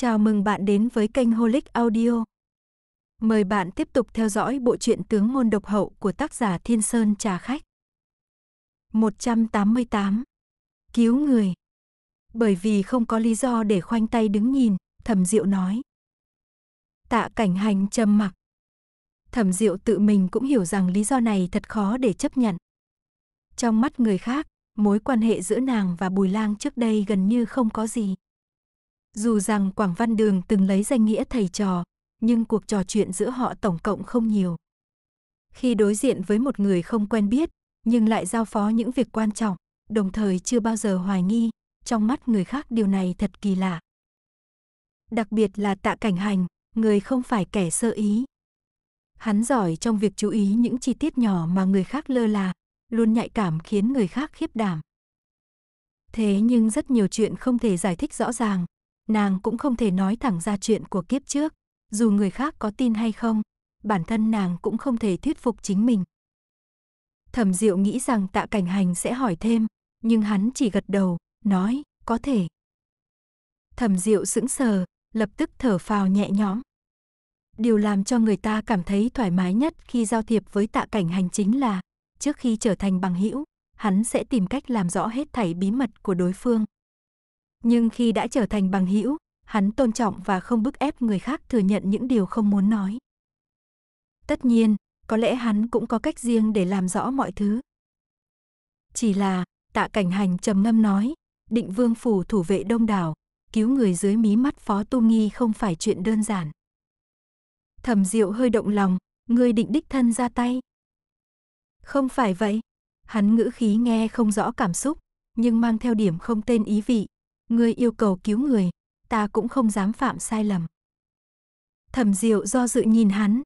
Chào mừng bạn đến với kênh Holic Audio. Mời bạn tiếp tục theo dõi bộ truyện Tướng môn độc hậu của tác giả Thiên Sơn Trà Khách. 188. Cứu người. Bởi vì không có lý do để khoanh tay đứng nhìn, Thẩm Diệu nói. Tạ Cảnh Hành trầm mặc. Thẩm Diệu tự mình cũng hiểu rằng lý do này thật khó để chấp nhận. Trong mắt người khác, mối quan hệ giữa nàng và Bùi Lang trước đây gần như không có gì. Dù rằng Quảng Văn Đường từng lấy danh nghĩa thầy trò, nhưng cuộc trò chuyện giữa họ tổng cộng không nhiều. Khi đối diện với một người không quen biết, nhưng lại giao phó những việc quan trọng, đồng thời chưa bao giờ hoài nghi, trong mắt người khác điều này thật kỳ lạ. Đặc biệt là tạ cảnh hành, người không phải kẻ sơ ý. Hắn giỏi trong việc chú ý những chi tiết nhỏ mà người khác lơ là, luôn nhạy cảm khiến người khác khiếp đảm. Thế nhưng rất nhiều chuyện không thể giải thích rõ ràng, nàng cũng không thể nói thẳng ra chuyện của kiếp trước, dù người khác có tin hay không, bản thân nàng cũng không thể thuyết phục chính mình. Thẩm Diệu nghĩ rằng Tạ Cảnh Hành sẽ hỏi thêm, nhưng hắn chỉ gật đầu, nói, có thể. Thẩm Diệu sững sờ, lập tức thở phào nhẹ nhõm. Điều làm cho người ta cảm thấy thoải mái nhất khi giao thiệp với Tạ Cảnh Hành chính là, trước khi trở thành bằng hữu, hắn sẽ tìm cách làm rõ hết thảy bí mật của đối phương, nhưng khi đã trở thành bằng hữu, hắn tôn trọng và không bức ép người khác thừa nhận những điều không muốn nói. Tất nhiên, có lẽ hắn cũng có cách riêng để làm rõ mọi thứ. Chỉ là, tạ cảnh hành trầm ngâm nói, định vương phủ thủ vệ đông đảo, cứu người dưới mí mắt phó tu nghi không phải chuyện đơn giản. Thẩm diệu hơi động lòng, ngươi định đích thân ra tay. Không phải vậy, hắn ngữ khí nghe không rõ cảm xúc, nhưng mang theo điểm không tên ý vị, Ngươi yêu cầu cứu người, ta cũng không dám phạm sai lầm. Thẩm Diệu do dự nhìn hắn.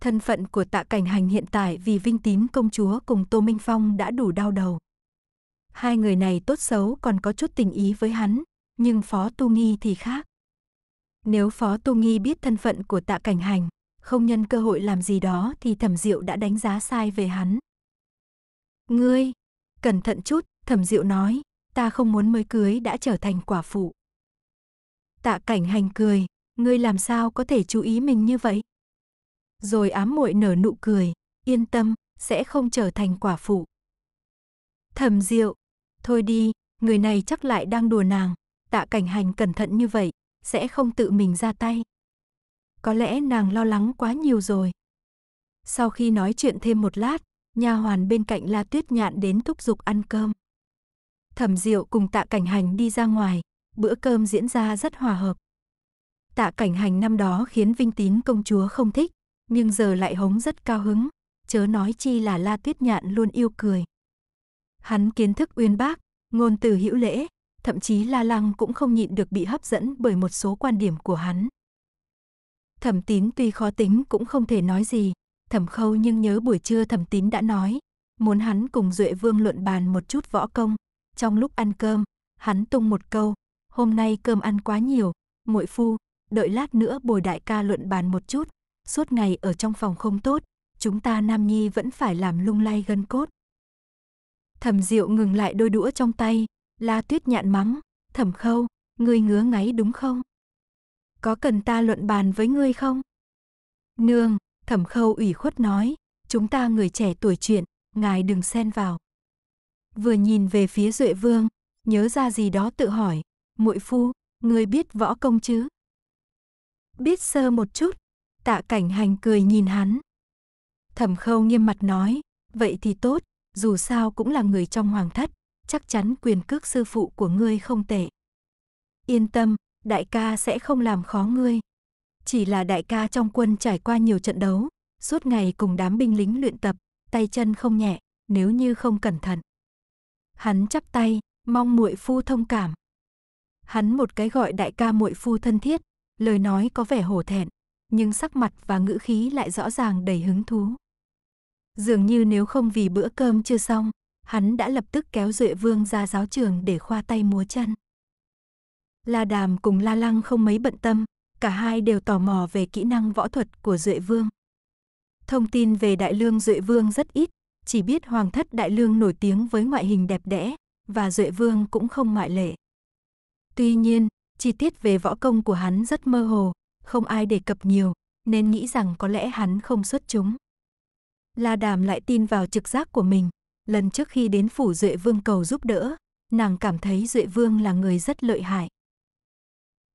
Thân phận của tạ cảnh hành hiện tại vì Vinh Tín công chúa cùng Tô Minh Phong đã đủ đau đầu. Hai người này tốt xấu còn có chút tình ý với hắn, nhưng Phó Tu Nghi thì khác. Nếu Phó Tu Nghi biết thân phận của tạ cảnh hành, không nhân cơ hội làm gì đó thì Thẩm Diệu đã đánh giá sai về hắn. Ngươi, cẩn thận chút, Thẩm Diệu nói, ta không muốn mới cưới đã trở thành quả phụ. Tạ cảnh hành cười, ngươi làm sao có thể chú ý mình như vậy? Rồi ám muội nở nụ cười, yên tâm, sẽ không trở thành quả phụ. Thầm diệu, thôi đi, người này chắc lại đang đùa nàng, tạ cảnh hành cẩn thận như vậy, sẽ không tự mình ra tay. Có lẽ nàng lo lắng quá nhiều rồi. Sau khi nói chuyện thêm một lát, nha hoàn bên cạnh La Tuyết Nhạn đến thúc giục ăn cơm. Thẩm Diệu cùng Tạ Cảnh Hành đi ra ngoài, bữa cơm diễn ra rất hòa hợp. Tạ Cảnh Hành năm đó khiến Vinh Tín công chúa không thích, nhưng giờ lại hống rất cao hứng, chớ nói chi là La Tuyết Nhạn luôn yêu cười. Hắn kiến thức uyên bác, ngôn từ hữu lễ, thậm chí La Lăng cũng không nhịn được bị hấp dẫn bởi một số quan điểm của hắn. Thẩm Tín tuy khó tính cũng không thể nói gì, Thẩm Khâu nhưng nhớ buổi trưa Thẩm Tín đã nói, muốn hắn cùng Duệ Vương luận bàn một chút võ công, trong lúc ăn cơm, hắn tung một câu, hôm nay cơm ăn quá nhiều, muội phu, đợi lát nữa bồi đại ca luận bàn một chút, suốt ngày ở trong phòng không tốt, chúng ta nam nhi vẫn phải làm lung lay gân cốt. Thẩm Diệu ngừng lại đôi đũa trong tay, La Tuyết nhạn mắng, "Thẩm Khâu, ngươi ngứa ngáy đúng không? Có cần ta luận bàn với ngươi không?" "Nương," Thẩm Khâu ủy khuất nói, "chúng ta người trẻ tuổi chuyện, ngài đừng xen vào." vừa nhìn về phía Duệ Vương, nhớ ra gì đó tự hỏi, "Muội phu, người biết võ công chứ?" "Biết sơ một chút." Tạ Cảnh Hành cười nhìn hắn. Thẩm Khâu nghiêm mặt nói, "Vậy thì tốt, dù sao cũng là người trong hoàng thất, chắc chắn quyền cước sư phụ của ngươi không tệ." "Yên tâm, đại ca sẽ không làm khó ngươi." Chỉ là đại ca trong quân trải qua nhiều trận đấu, suốt ngày cùng đám binh lính luyện tập, tay chân không nhẹ, nếu như không cẩn thận Hắn chắp tay, mong muội phu thông cảm. Hắn một cái gọi đại ca muội phu thân thiết, lời nói có vẻ hổ thẹn, nhưng sắc mặt và ngữ khí lại rõ ràng đầy hứng thú. Dường như nếu không vì bữa cơm chưa xong, hắn đã lập tức kéo Duệ Vương ra giáo trường để khoa tay múa chân. La Đàm cùng La Lăng không mấy bận tâm, cả hai đều tò mò về kỹ năng võ thuật của Duệ Vương. Thông tin về Đại Lương Duệ Vương rất ít, chỉ biết hoàng thất đại lương nổi tiếng với ngoại hình đẹp đẽ, và Duệ Vương cũng không ngoại lệ. Tuy nhiên, chi tiết về võ công của hắn rất mơ hồ, không ai đề cập nhiều, nên nghĩ rằng có lẽ hắn không xuất chúng. La Đàm lại tin vào trực giác của mình, lần trước khi đến phủ Duệ Vương cầu giúp đỡ, nàng cảm thấy Duệ Vương là người rất lợi hại.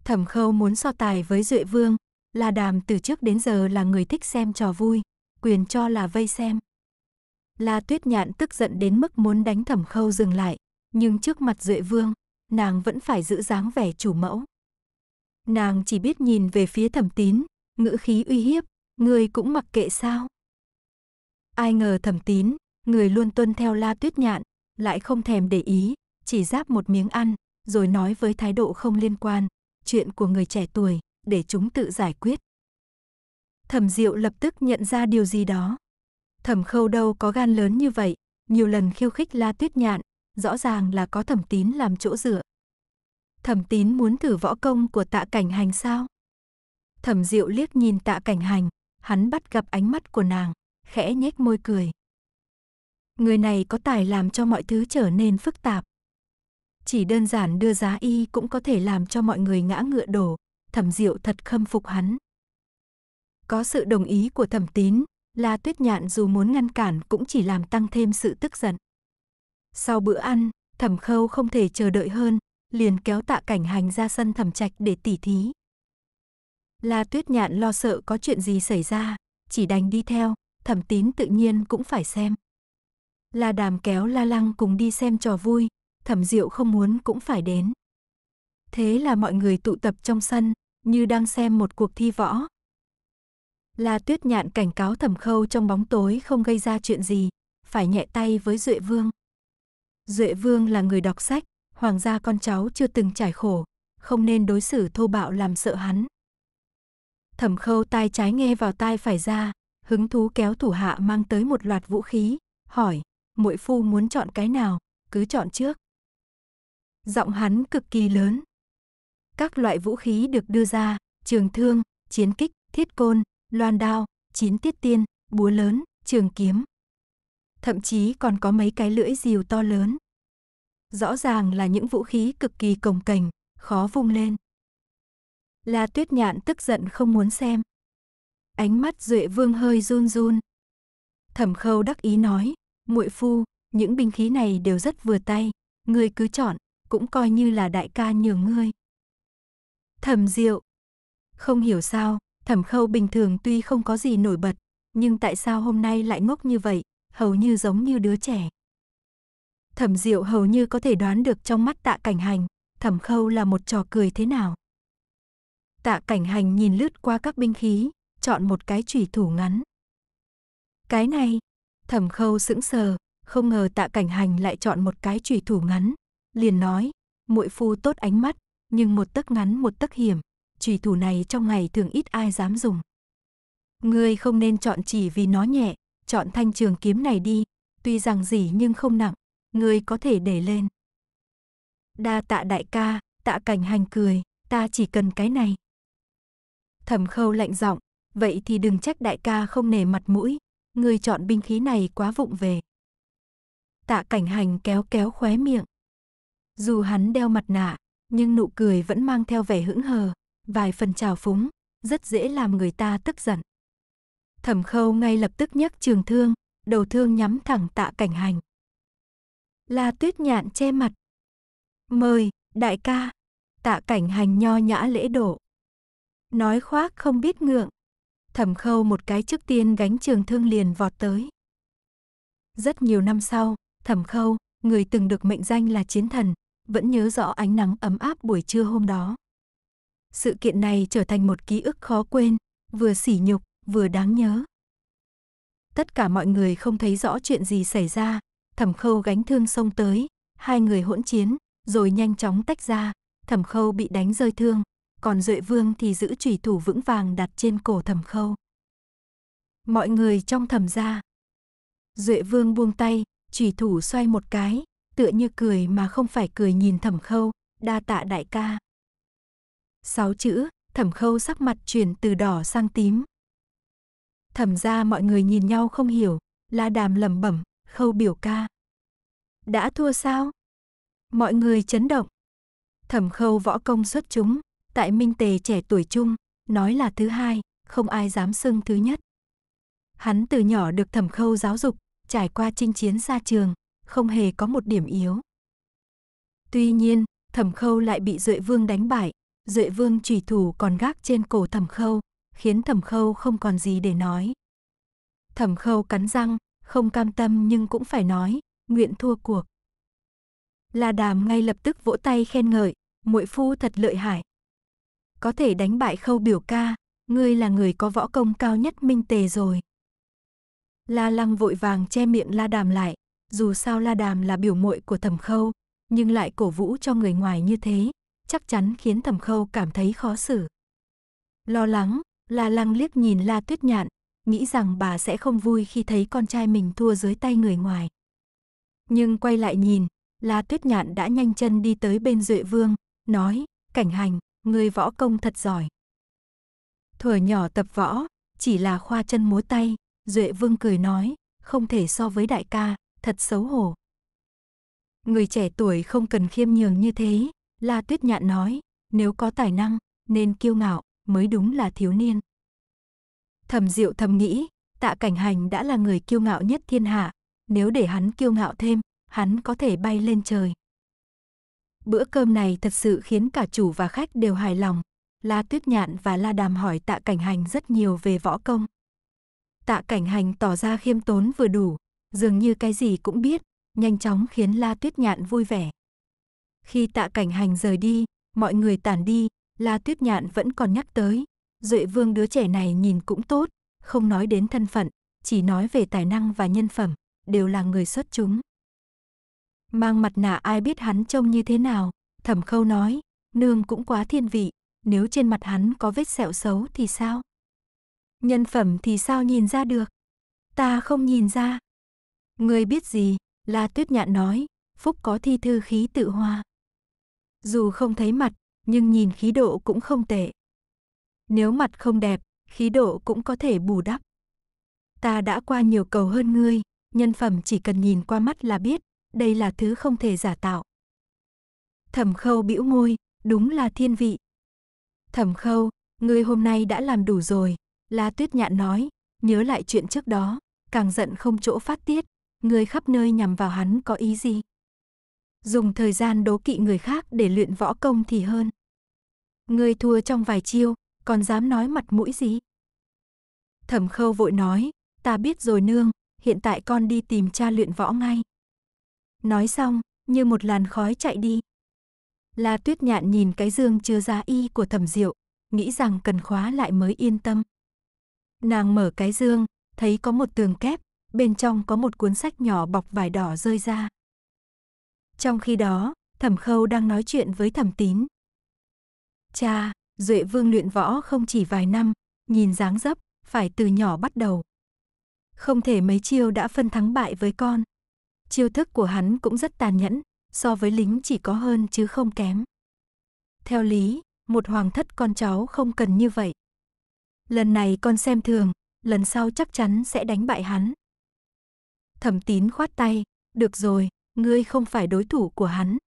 Thẩm Khâu muốn so tài với Duệ Vương, La Đàm từ trước đến giờ là người thích xem trò vui, quyền cho là vây xem, La Tuyết Nhạn tức giận đến mức muốn đánh Thẩm Khâu dừng lại, nhưng trước mặt Duệ Vương, nàng vẫn phải giữ dáng vẻ chủ mẫu. Nàng chỉ biết nhìn về phía Thẩm Tín, ngữ khí uy hiếp, người cũng mặc kệ sao? Ai ngờ Thẩm Tín, người luôn tuân theo La Tuyết Nhạn, lại không thèm để ý, chỉ giáp một miếng ăn, rồi nói với thái độ không liên quan, chuyện của người trẻ tuổi, để chúng tự giải quyết. Thẩm Diệu lập tức nhận ra điều gì đó, Thẩm khâu đâu có gan lớn như vậy, nhiều lần khiêu khích la tuyết nhạn, rõ ràng là có thẩm tín làm chỗ dựa. Thẩm tín muốn thử võ công của tạ cảnh hành sao? Thẩm diệu liếc nhìn tạ cảnh hành, hắn bắt gặp ánh mắt của nàng, khẽ nhếch môi cười. Người này có tài làm cho mọi thứ trở nên phức tạp. Chỉ đơn giản đưa giá y cũng có thể làm cho mọi người ngã ngựa đổ, thẩm diệu thật khâm phục hắn. Có sự đồng ý của thẩm tín, La Tuyết Nhạn dù muốn ngăn cản cũng chỉ làm tăng thêm sự tức giận. Sau bữa ăn, Thẩm Khâu không thể chờ đợi hơn, liền kéo Tạ Cảnh Hành ra sân thẩm trạch để tỉ thí. La Tuyết Nhạn lo sợ có chuyện gì xảy ra, chỉ đành đi theo, Thẩm Tín tự nhiên cũng phải xem. La Đàm kéo La Lăng cùng đi xem trò vui, Thẩm Diệu không muốn cũng phải đến. Thế là mọi người tụ tập trong sân, như đang xem một cuộc thi võ, La Tuyết Nhạn cảnh cáo Thẩm Khâu trong bóng tối không gây ra chuyện gì, phải nhẹ tay với Duệ Vương. Duệ Vương là người đọc sách, hoàng gia con cháu chưa từng trải khổ, không nên đối xử thô bạo làm sợ hắn. Thẩm Khâu tai trái nghe vào tai phải ra, hứng thú kéo thủ hạ mang tới một loạt vũ khí, hỏi: "Muội phu muốn chọn cái nào, cứ chọn trước." Giọng hắn cực kỳ lớn. Các loại vũ khí được đưa ra, trường thương, chiến kích, thiết côn, loan đao, chín tiết tiên, búa lớn, trường kiếm. Thậm chí còn có mấy cái lưỡi rìu to lớn. Rõ ràng là những vũ khí cực kỳ cồng cành, khó vung lên. La Tuyết Nhạn tức giận không muốn xem. Ánh mắt Duệ Vương hơi run run. Thẩm Khâu đắc ý nói, "Muội phu, những binh khí này đều rất vừa tay, ngươi cứ chọn, cũng coi như là đại ca nhường ngươi." Thẩm Diệu không hiểu sao, Thẩm khâu bình thường tuy không có gì nổi bật, nhưng tại sao hôm nay lại ngốc như vậy, hầu như giống như đứa trẻ. Thẩm diệu hầu như có thể đoán được trong mắt tạ cảnh hành, thẩm khâu là một trò cười thế nào. Tạ cảnh hành nhìn lướt qua các binh khí, chọn một cái chủy thủ ngắn. Cái này, thẩm khâu sững sờ, không ngờ tạ cảnh hành lại chọn một cái chủy thủ ngắn. Liền nói, muội phu tốt ánh mắt, nhưng một tấc ngắn một tấc hiểm, chùy thủ này trong ngày thường ít ai dám dùng. Ngươi không nên chọn chỉ vì nó nhẹ, chọn thanh trường kiếm này đi, tuy rằng gì nhưng không nặng, ngươi có thể để lên. Đa tạ đại ca, tạ cảnh hành cười, ta chỉ cần cái này. Thẩm khâu lạnh giọng, vậy thì đừng trách đại ca không nề mặt mũi, ngươi chọn binh khí này quá vụng về. Tạ cảnh hành kéo kéo khóe miệng. Dù hắn đeo mặt nạ, nhưng nụ cười vẫn mang theo vẻ hững hờ, vài phần trào phúng, rất dễ làm người ta tức giận. Thẩm khâu ngay lập tức nhấc trường thương, đầu thương nhắm thẳng tạ cảnh hành. La tuyết nhạn che mặt. Mời, đại ca, tạ cảnh hành nho nhã lễ độ. Nói khoác không biết ngượng. Thẩm khâu một cái trước tiên gánh trường thương liền vọt tới. Rất nhiều năm sau, thẩm khâu, người từng được mệnh danh là chiến thần, vẫn nhớ rõ ánh nắng ấm áp buổi trưa hôm đó. Sự kiện này trở thành một ký ức khó quên, vừa sỉ nhục, vừa đáng nhớ. Tất cả mọi người không thấy rõ chuyện gì xảy ra, thẩm khâu gánh thương xông tới, hai người hỗn chiến, rồi nhanh chóng tách ra, thẩm khâu bị đánh rơi thương, còn Duệ Vương thì giữ chủy thủ vững vàng đặt trên cổ thẩm khâu. Mọi người trong thẩm ra. Duệ Vương buông tay, chủy thủ xoay một cái, tựa như cười mà không phải cười nhìn thẩm khâu, đa tạ đại ca. Sáu chữ, thẩm khâu sắc mặt chuyển từ đỏ sang tím. Thẩm ra mọi người nhìn nhau không hiểu, la đàm lẩm bẩm, khâu biểu ca. Đã thua sao? Mọi người chấn động. Thẩm khâu võ công xuất chúng, tại minh tề trẻ tuổi trung, nói là thứ hai, không ai dám xưng thứ nhất. Hắn từ nhỏ được thẩm khâu giáo dục, trải qua chinh chiến xa trường, không hề có một điểm yếu. Tuy nhiên, thẩm khâu lại bị Duệ Vương đánh bại, Duệ Vương chủy thủ còn gác trên cổ Thẩm Khâu, khiến Thẩm Khâu không còn gì để nói. Thẩm Khâu cắn răng, không cam tâm nhưng cũng phải nói, nguyện thua cuộc. La Đàm ngay lập tức vỗ tay khen ngợi, muội phu thật lợi hại. Có thể đánh bại Khâu biểu ca, ngươi là người có võ công cao nhất Minh Tề rồi. La Lăng vội vàng che miệng La Đàm lại, dù sao La Đàm là biểu muội của Thẩm Khâu, nhưng lại cổ vũ cho người ngoài như thế, chắc chắn khiến Thẩm Khâu cảm thấy khó xử. Lo lắng, La Lăng liếc nhìn La Tuyết Nhạn, nghĩ rằng bà sẽ không vui khi thấy con trai mình thua dưới tay người ngoài. Nhưng quay lại nhìn, La Tuyết Nhạn đã nhanh chân đi tới bên Duệ Vương, nói, cảnh hành, người võ công thật giỏi. Thuở nhỏ tập võ, chỉ là khoa chân múa tay, Duệ Vương cười nói, không thể so với đại ca, thật xấu hổ. Người trẻ tuổi không cần khiêm nhường như thế, La Tuyết Nhạn nói, nếu có tài năng, nên kiêu ngạo, mới đúng là thiếu niên. Thẩm diệu thầm nghĩ, tạ cảnh hành đã là người kiêu ngạo nhất thiên hạ, nếu để hắn kiêu ngạo thêm, hắn có thể bay lên trời. Bữa cơm này thật sự khiến cả chủ và khách đều hài lòng. La Tuyết Nhạn và La Đàm hỏi tạ cảnh hành rất nhiều về võ công. Tạ cảnh hành tỏ ra khiêm tốn vừa đủ, dường như cái gì cũng biết, nhanh chóng khiến La Tuyết Nhạn vui vẻ. Khi tạ cảnh hành rời đi, mọi người tản đi, La Tuyết Nhạn vẫn còn nhắc tới. Duệ Vương đứa trẻ này nhìn cũng tốt, không nói đến thân phận, chỉ nói về tài năng và nhân phẩm, đều là người xuất chúng. Mang mặt nạ ai biết hắn trông như thế nào, thẩm khâu nói, nương cũng quá thiên vị, nếu trên mặt hắn có vết sẹo xấu thì sao? Nhân phẩm thì sao nhìn ra được? Ta không nhìn ra. Người biết gì, La Tuyết Nhạn nói, Phúc có thi thư khí tự hoa. Dù không thấy mặt, nhưng nhìn khí độ cũng không tệ. Nếu mặt không đẹp, khí độ cũng có thể bù đắp. Ta đã qua nhiều cầu hơn ngươi, nhân phẩm chỉ cần nhìn qua mắt là biết, đây là thứ không thể giả tạo. Thẩm khâu bĩu môi, đúng là thiên vị. Thẩm khâu, ngươi hôm nay đã làm đủ rồi, La Tuyết Nhạn nói, nhớ lại chuyện trước đó, càng giận không chỗ phát tiết, ngươi khắp nơi nhằm vào hắn có ý gì? dùng thời gian đố kỵ người khác để luyện võ công thì hơn. Ngươi thua trong vài chiêu, còn dám nói mặt mũi gì? Thẩm khâu vội nói, ta biết rồi nương, hiện tại con đi tìm cha luyện võ ngay. Nói xong, như một làn khói chạy đi. La tuyết nhạn nhìn cái dương chưa giá y của thẩm diệu, nghĩ rằng cần khóa lại mới yên tâm. Nàng mở cái dương, thấy có một tường kép, bên trong có một cuốn sách nhỏ bọc vải đỏ rơi ra. Trong khi đó, Thẩm Khâu đang nói chuyện với Thẩm Tín. Cha, Duệ Vương luyện võ không chỉ vài năm, nhìn dáng dấp, phải từ nhỏ bắt đầu. Không thể mấy chiêu đã phân thắng bại với con. Chiêu thức của hắn cũng rất tàn nhẫn, so với lính chỉ có hơn chứ không kém. Theo lý, một hoàng thất con cháu không cần như vậy. Lần này con xem thường, lần sau chắc chắn sẽ đánh bại hắn. Thẩm tín khoát tay, được rồi, ngươi không phải đối thủ của hắn.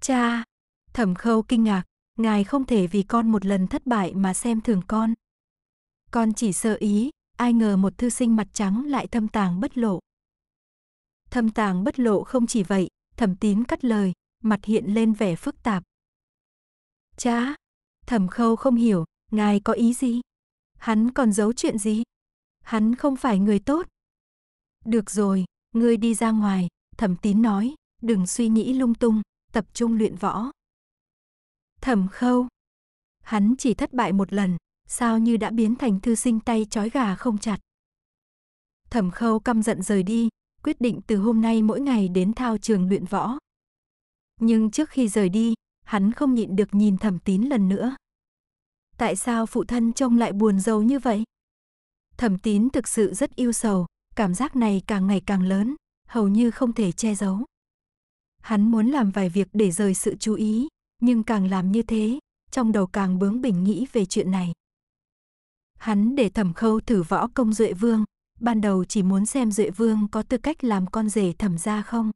Cha, thẩm khâu kinh ngạc, ngài không thể vì con một lần thất bại mà xem thường con. Con chỉ sợ ý, ai ngờ một thư sinh mặt trắng lại thâm tàng bất lộ. Thâm tàng bất lộ không chỉ vậy, thẩm tín cắt lời, mặt hiện lên vẻ phức tạp. Cha, thẩm khâu không hiểu, ngài có ý gì? Hắn còn giấu chuyện gì? Hắn không phải người tốt. Được rồi, ngươi đi ra ngoài, Thẩm tín nói, đừng suy nghĩ lung tung, tập trung luyện võ. Thẩm khâu. Hắn chỉ thất bại một lần, sao như đã biến thành thư sinh tay trói gà không chặt. Thẩm khâu căm giận rời đi, quyết định từ hôm nay mỗi ngày đến thao trường luyện võ. Nhưng trước khi rời đi, hắn không nhịn được nhìn thẩm tín lần nữa. Tại sao phụ thân trông lại buồn rầu như vậy? Thẩm tín thực sự rất yêu sầu, cảm giác này càng ngày càng lớn hầu như không thể che giấu. Hắn muốn làm vài việc để rời sự chú ý, nhưng càng làm như thế, trong đầu càng bướng bỉnh nghĩ về chuyện này. Hắn để thẩm khâu thử võ công Duệ Vương, ban đầu chỉ muốn xem Duệ Vương có tư cách làm con rể thẩm ra không.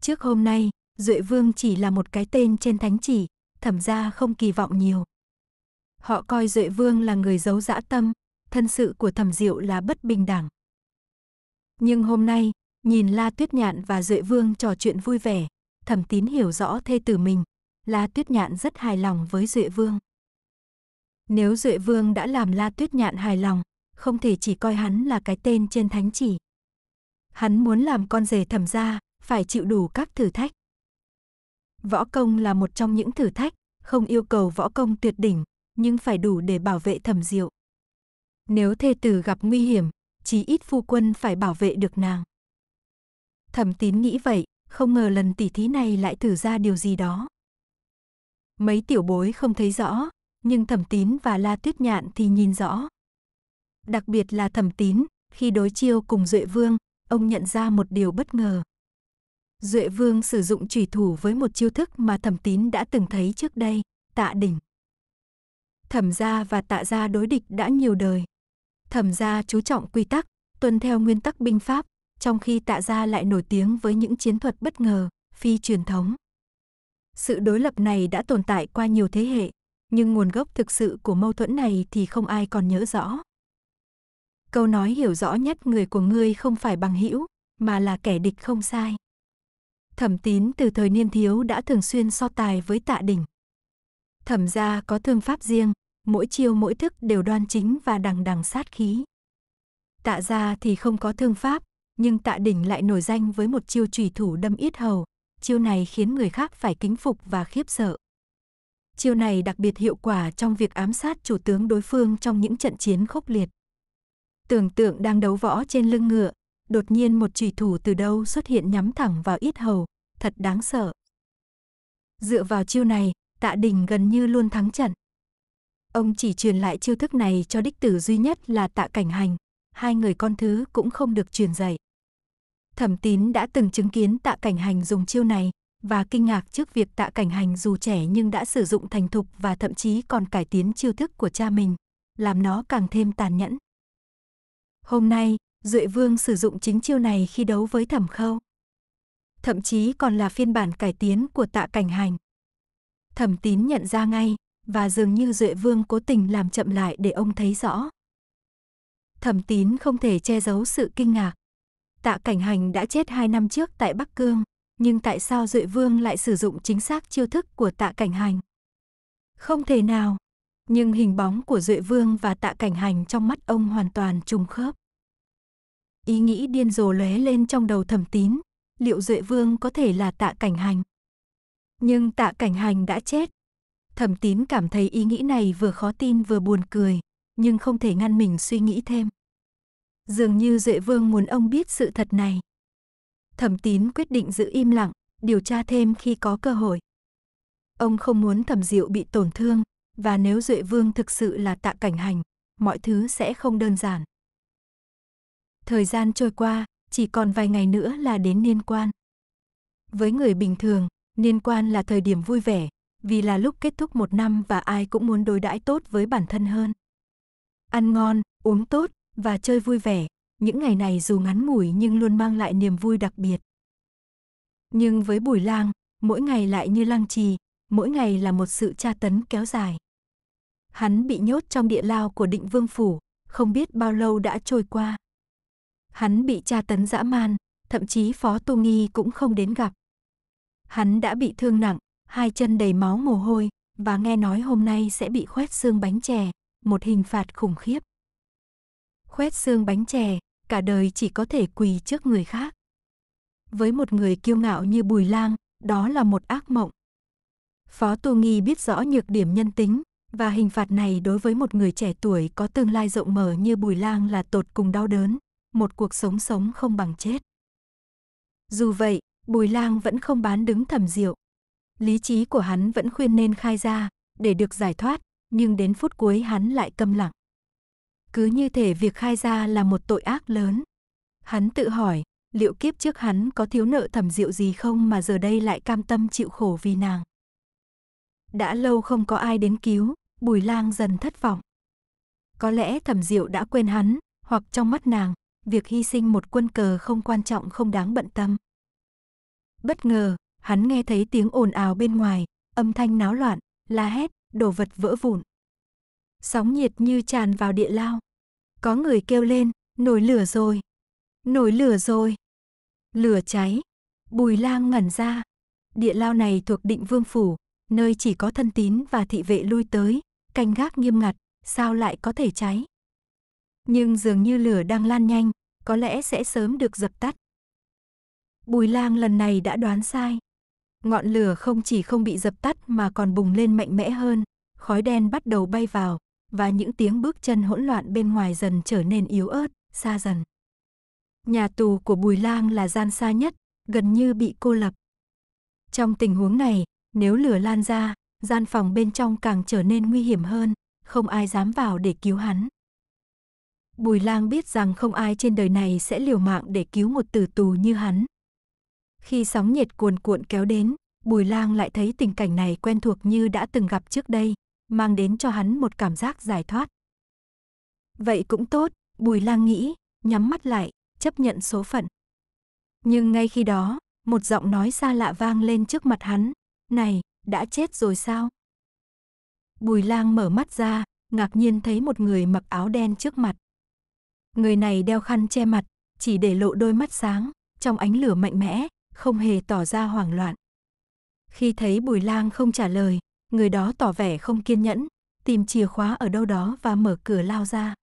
Trước hôm nay, Duệ Vương chỉ là một cái tên trên thánh chỉ, thẩm ra không kỳ vọng nhiều. Họ coi Duệ Vương là người giấu dã tâm, thân sự của thẩm diệu là bất bình đẳng. Nhưng hôm nay, Nhìn La Tuyết Nhạn và Duệ Vương trò chuyện vui vẻ, Thẩm Tín hiểu rõ thê tử mình, La Tuyết Nhạn rất hài lòng với Duệ Vương. Nếu Duệ Vương đã làm La Tuyết Nhạn hài lòng, không thể chỉ coi hắn là cái tên trên thánh chỉ. Hắn muốn làm con rể thẩm gia, phải chịu đủ các thử thách. Võ công là một trong những thử thách, không yêu cầu võ công tuyệt đỉnh, nhưng phải đủ để bảo vệ thẩm diệu. Nếu thê tử gặp nguy hiểm, chí ít phu quân phải bảo vệ được nàng. Thẩm tín nghĩ vậy, không ngờ lần tỉ thí này lại thử ra điều gì đó. Mấy tiểu bối không thấy rõ, nhưng thẩm tín và la tuyết nhạn thì nhìn rõ. Đặc biệt là thẩm tín, khi đối chiêu cùng Duệ Vương, ông nhận ra một điều bất ngờ. Duệ Vương sử dụng chủy thủ với một chiêu thức mà thẩm tín đã từng thấy trước đây, tạ đỉnh. Thẩm gia và tạ gia đối địch đã nhiều đời. Thẩm gia chú trọng quy tắc, tuân theo nguyên tắc binh pháp, trong khi tạ gia lại nổi tiếng với những chiến thuật bất ngờ, phi truyền thống. Sự đối lập này đã tồn tại qua nhiều thế hệ, nhưng nguồn gốc thực sự của mâu thuẫn này thì không ai còn nhớ rõ. Câu nói hiểu rõ nhất người của ngươi không phải bằng hữu, mà là kẻ địch không sai. Thẩm Tín từ thời niên thiếu đã thường xuyên so tài với Tạ Đỉnh. Thẩm gia có thương pháp riêng, mỗi chiêu mỗi thức đều đoan chính và đằng đằng sát khí. Tạ gia thì không có thương pháp, nhưng tạ đỉnh lại nổi danh với một chiêu trùy thủ đâm yết hầu, chiêu này khiến người khác phải kính phục và khiếp sợ. Chiêu này đặc biệt hiệu quả trong việc ám sát chủ tướng đối phương trong những trận chiến khốc liệt. Tưởng tượng đang đấu võ trên lưng ngựa, đột nhiên một trùy thủ từ đâu xuất hiện nhắm thẳng vào ít hầu, thật đáng sợ. Dựa vào chiêu này, tạ đình gần như luôn thắng trận. Ông chỉ truyền lại chiêu thức này cho đích tử duy nhất là tạ cảnh hành, hai người con thứ cũng không được truyền dạy. Thẩm tín đã từng chứng kiến tạ cảnh hành dùng chiêu này và kinh ngạc trước việc tạ cảnh hành dù trẻ nhưng đã sử dụng thành thục và thậm chí còn cải tiến chiêu thức của cha mình, làm nó càng thêm tàn nhẫn. Hôm nay, Duệ Vương sử dụng chính chiêu này khi đấu với Thẩm Khâu. Thậm chí còn là phiên bản cải tiến của tạ cảnh hành. Thẩm tín nhận ra ngay, và dường như Duệ Vương cố tình làm chậm lại để ông thấy rõ. Thẩm tín không thể che giấu sự kinh ngạc, Tạ Cảnh Hành đã chết 2 năm trước tại Bắc Cương, nhưng tại sao Duệ Vương lại sử dụng chính xác chiêu thức của Tạ Cảnh Hành? Không thể nào. Nhưng hình bóng của Duệ Vương và Tạ Cảnh Hành trong mắt ông hoàn toàn trùng khớp. Ý nghĩ điên rồ lóe lên trong đầu Thẩm Tín, liệu Duệ Vương có thể là Tạ Cảnh Hành? Nhưng Tạ Cảnh Hành đã chết. Thẩm Tín cảm thấy ý nghĩ này vừa khó tin vừa buồn cười, nhưng không thể ngăn mình suy nghĩ thêm. Dường như Duệ Vương muốn ông biết sự thật này. Thẩm Tín quyết định giữ im lặng, điều tra thêm khi có cơ hội. Ông không muốn Thẩm Diệu bị tổn thương, và nếu Duệ Vương thực sự là tạ cảnh hành, mọi thứ sẽ không đơn giản. Thời gian trôi qua, chỉ còn vài ngày nữa là đến niên quan. Với người bình thường, niên quan là thời điểm vui vẻ, vì là lúc kết thúc một năm và ai cũng muốn đối đãi tốt với bản thân hơn. Ăn ngon, uống tốt, và chơi vui vẻ. Những ngày này dù ngắn ngủi nhưng luôn mang lại niềm vui đặc biệt. Nhưng với Bùi Lang, mỗi ngày lại như lăng trì, mỗi ngày là một sự tra tấn kéo dài. Hắn bị nhốt trong địa lao của định vương phủ, không biết bao lâu đã trôi qua. Hắn bị tra tấn dã man, thậm chí Phó tu Nghi cũng không đến gặp. Hắn đã bị thương nặng, hai chân đầy máu mồ hôi và nghe nói hôm nay sẽ bị khoét xương bánh chè, một hình phạt khủng khiếp khoét xương bánh chè, cả đời chỉ có thể quỳ trước người khác. Với một người kiêu ngạo như Bùi Lang, đó là một ác mộng. Phó Tu Nghi biết rõ nhược điểm nhân tính và hình phạt này đối với một người trẻ tuổi có tương lai rộng mở như Bùi Lang là tột cùng đau đớn, một cuộc sống sống không bằng chết. Dù vậy, Bùi Lang vẫn không bán đứng thẩm diệu. Lý trí của hắn vẫn khuyên nên khai ra để được giải thoát, nhưng đến phút cuối hắn lại câm lặng cứ như thể việc khai ra là một tội ác lớn. Hắn tự hỏi, liệu kiếp trước hắn có thiếu nợ thẩm diệu gì không mà giờ đây lại cam tâm chịu khổ vì nàng. Đã lâu không có ai đến cứu, Bùi Lang dần thất vọng. Có lẽ thẩm diệu đã quên hắn, hoặc trong mắt nàng, việc hy sinh một quân cờ không quan trọng không đáng bận tâm. Bất ngờ, hắn nghe thấy tiếng ồn ào bên ngoài, âm thanh náo loạn, la hét, đồ vật vỡ vụn sóng nhiệt như tràn vào địa lao. Có người kêu lên, nổi lửa rồi, nổi lửa rồi. Lửa cháy, bùi lang ngẩn ra. Địa lao này thuộc định vương phủ, nơi chỉ có thân tín và thị vệ lui tới, canh gác nghiêm ngặt, sao lại có thể cháy. Nhưng dường như lửa đang lan nhanh, có lẽ sẽ sớm được dập tắt. Bùi lang lần này đã đoán sai. Ngọn lửa không chỉ không bị dập tắt mà còn bùng lên mạnh mẽ hơn, khói đen bắt đầu bay vào, và những tiếng bước chân hỗn loạn bên ngoài dần trở nên yếu ớt, xa dần. Nhà tù của Bùi Lang là gian xa nhất, gần như bị cô lập. Trong tình huống này, nếu lửa lan ra, gian phòng bên trong càng trở nên nguy hiểm hơn, không ai dám vào để cứu hắn. Bùi Lang biết rằng không ai trên đời này sẽ liều mạng để cứu một tử tù như hắn. Khi sóng nhiệt cuồn cuộn kéo đến, Bùi Lang lại thấy tình cảnh này quen thuộc như đã từng gặp trước đây, mang đến cho hắn một cảm giác giải thoát. Vậy cũng tốt, Bùi Lang nghĩ, nhắm mắt lại, chấp nhận số phận. Nhưng ngay khi đó, một giọng nói xa lạ vang lên trước mặt hắn, "Này, đã chết rồi sao?" Bùi Lang mở mắt ra, ngạc nhiên thấy một người mặc áo đen trước mặt. Người này đeo khăn che mặt, chỉ để lộ đôi mắt sáng, trong ánh lửa mạnh mẽ, không hề tỏ ra hoảng loạn. Khi thấy Bùi Lang không trả lời, Người đó tỏ vẻ không kiên nhẫn, tìm chìa khóa ở đâu đó và mở cửa lao ra.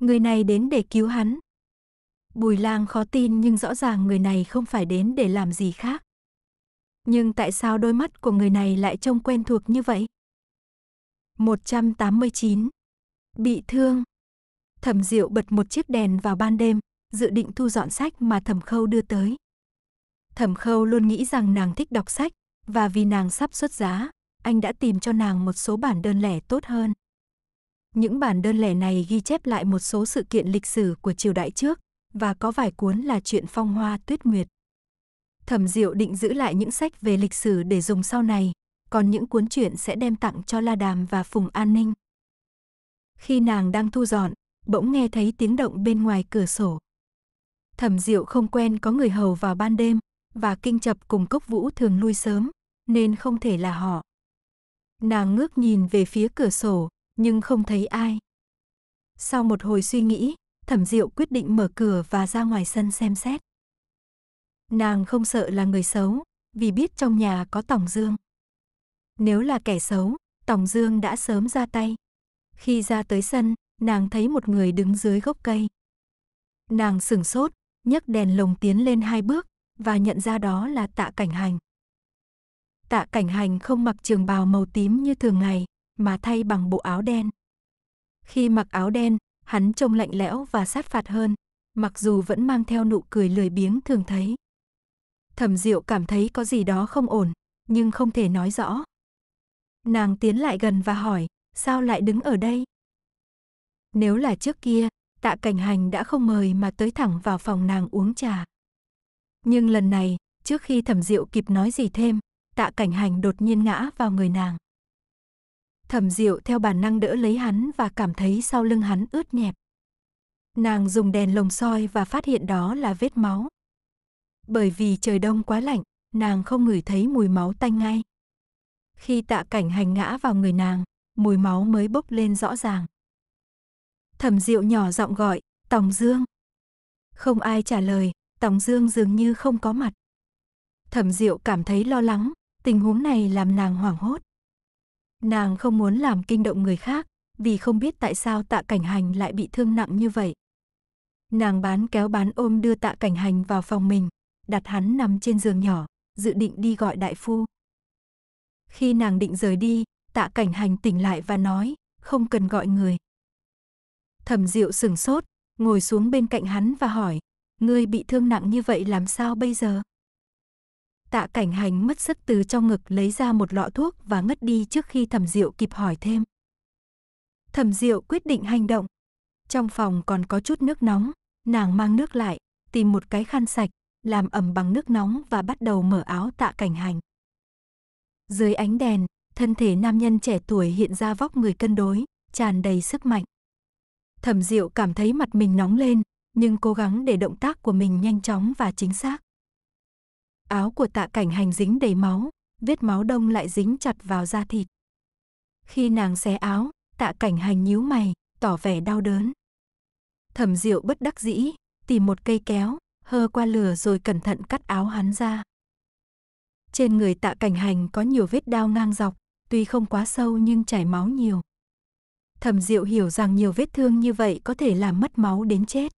Người này đến để cứu hắn. Bùi lang khó tin nhưng rõ ràng người này không phải đến để làm gì khác. Nhưng tại sao đôi mắt của người này lại trông quen thuộc như vậy? 189. Bị thương. Thẩm Diệu bật một chiếc đèn vào ban đêm, dự định thu dọn sách mà Thẩm Khâu đưa tới. Thẩm Khâu luôn nghĩ rằng nàng thích đọc sách và vì nàng sắp xuất giá, anh đã tìm cho nàng một số bản đơn lẻ tốt hơn. Những bản đơn lẻ này ghi chép lại một số sự kiện lịch sử của triều đại trước và có vài cuốn là chuyện phong hoa tuyết nguyệt. Thẩm Diệu định giữ lại những sách về lịch sử để dùng sau này, còn những cuốn truyện sẽ đem tặng cho La Đàm và Phùng An Ninh. Khi nàng đang thu dọn, bỗng nghe thấy tiếng động bên ngoài cửa sổ. Thẩm Diệu không quen có người hầu vào ban đêm và kinh chập cùng Cốc Vũ thường lui sớm, nên không thể là họ. Nàng ngước nhìn về phía cửa sổ, nhưng không thấy ai. Sau một hồi suy nghĩ, Thẩm Diệu quyết định mở cửa và ra ngoài sân xem xét. Nàng không sợ là người xấu, vì biết trong nhà có Tổng Dương. Nếu là kẻ xấu, Tổng Dương đã sớm ra tay. Khi ra tới sân, nàng thấy một người đứng dưới gốc cây. Nàng sửng sốt, nhấc đèn lồng tiến lên hai bước và nhận ra đó là Tạ Cảnh Hành. Tạ cảnh hành không mặc trường bào màu tím như thường ngày, mà thay bằng bộ áo đen. Khi mặc áo đen, hắn trông lạnh lẽo và sát phạt hơn, mặc dù vẫn mang theo nụ cười lười biếng thường thấy. Thẩm Diệu cảm thấy có gì đó không ổn, nhưng không thể nói rõ. Nàng tiến lại gần và hỏi, sao lại đứng ở đây? Nếu là trước kia, tạ cảnh hành đã không mời mà tới thẳng vào phòng nàng uống trà. Nhưng lần này, trước khi thẩm diệu kịp nói gì thêm, tạ cảnh hành đột nhiên ngã vào người nàng. Thẩm Diệu theo bản năng đỡ lấy hắn và cảm thấy sau lưng hắn ướt nhẹp. Nàng dùng đèn lồng soi và phát hiện đó là vết máu. Bởi vì trời đông quá lạnh, nàng không ngửi thấy mùi máu tanh ngay. Khi tạ cảnh hành ngã vào người nàng, mùi máu mới bốc lên rõ ràng. Thẩm Diệu nhỏ giọng gọi, Tòng Dương. Không ai trả lời, Tòng Dương dường như không có mặt. Thẩm Diệu cảm thấy lo lắng, tình huống này làm nàng hoảng hốt. Nàng không muốn làm kinh động người khác, vì không biết tại sao tạ cảnh hành lại bị thương nặng như vậy. Nàng bán kéo bán ôm đưa tạ cảnh hành vào phòng mình, đặt hắn nằm trên giường nhỏ, dự định đi gọi đại phu. Khi nàng định rời đi, tạ cảnh hành tỉnh lại và nói, không cần gọi người. Thẩm diệu sửng sốt, ngồi xuống bên cạnh hắn và hỏi, ngươi bị thương nặng như vậy làm sao bây giờ? Tạ cảnh hành mất sức từ trong ngực lấy ra một lọ thuốc và ngất đi trước khi thẩm diệu kịp hỏi thêm. Thẩm diệu quyết định hành động. Trong phòng còn có chút nước nóng, nàng mang nước lại, tìm một cái khăn sạch, làm ẩm bằng nước nóng và bắt đầu mở áo tạ cảnh hành. Dưới ánh đèn, thân thể nam nhân trẻ tuổi hiện ra vóc người cân đối, tràn đầy sức mạnh. Thẩm Diệu cảm thấy mặt mình nóng lên, nhưng cố gắng để động tác của mình nhanh chóng và chính xác. Áo của tạ cảnh hành dính đầy máu, vết máu đông lại dính chặt vào da thịt. Khi nàng xé áo, tạ cảnh hành nhíu mày, tỏ vẻ đau đớn. Thẩm diệu bất đắc dĩ, tìm một cây kéo, hơ qua lửa rồi cẩn thận cắt áo hắn ra. Trên người tạ cảnh hành có nhiều vết đau ngang dọc, tuy không quá sâu nhưng chảy máu nhiều. Thẩm diệu hiểu rằng nhiều vết thương như vậy có thể làm mất máu đến chết.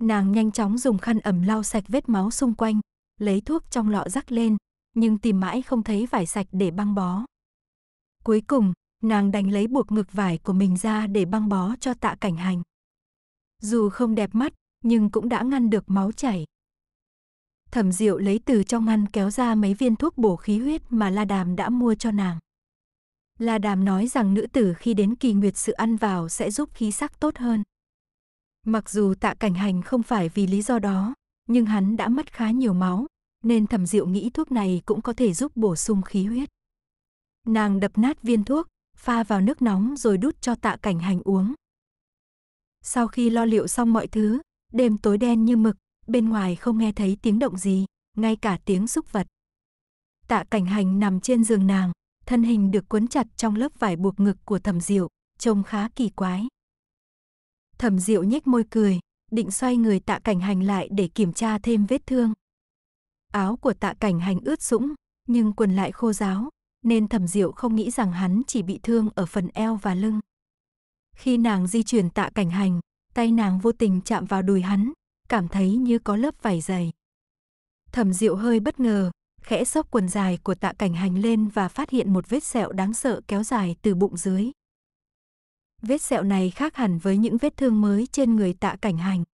Nàng nhanh chóng dùng khăn ẩm lau sạch vết máu xung quanh, lấy thuốc trong lọ rắc lên, nhưng tìm mãi không thấy vải sạch để băng bó. Cuối cùng, nàng đành lấy buộc ngực vải của mình ra để băng bó cho tạ cảnh hành. Dù không đẹp mắt, nhưng cũng đã ngăn được máu chảy. Thẩm Diệu lấy từ trong ngăn kéo ra mấy viên thuốc bổ khí huyết mà La Đàm đã mua cho nàng. La Đàm nói rằng nữ tử khi đến kỳ nguyệt sự ăn vào sẽ giúp khí sắc tốt hơn. Mặc dù tạ cảnh hành không phải vì lý do đó, nhưng hắn đã mất khá nhiều máu, nên thẩm diệu nghĩ thuốc này cũng có thể giúp bổ sung khí huyết. Nàng đập nát viên thuốc, pha vào nước nóng rồi đút cho tạ cảnh hành uống. Sau khi lo liệu xong mọi thứ, đêm tối đen như mực, bên ngoài không nghe thấy tiếng động gì, ngay cả tiếng xúc vật. Tạ cảnh hành nằm trên giường nàng, thân hình được cuốn chặt trong lớp vải buộc ngực của thẩm diệu, trông khá kỳ quái. Thẩm diệu nhếch môi cười, định xoay người tạ cảnh hành lại để kiểm tra thêm vết thương, Áo của tạ cảnh hành ướt sũng, nhưng quần lại khô ráo, nên thẩm diệu không nghĩ rằng hắn chỉ bị thương ở phần eo và lưng. Khi nàng di chuyển tạ cảnh hành, tay nàng vô tình chạm vào đùi hắn, cảm thấy như có lớp vải dày. Thẩm diệu hơi bất ngờ, khẽ xốc quần dài của tạ cảnh hành lên và phát hiện một vết sẹo đáng sợ kéo dài từ bụng dưới. Vết sẹo này khác hẳn với những vết thương mới trên người tạ cảnh hành.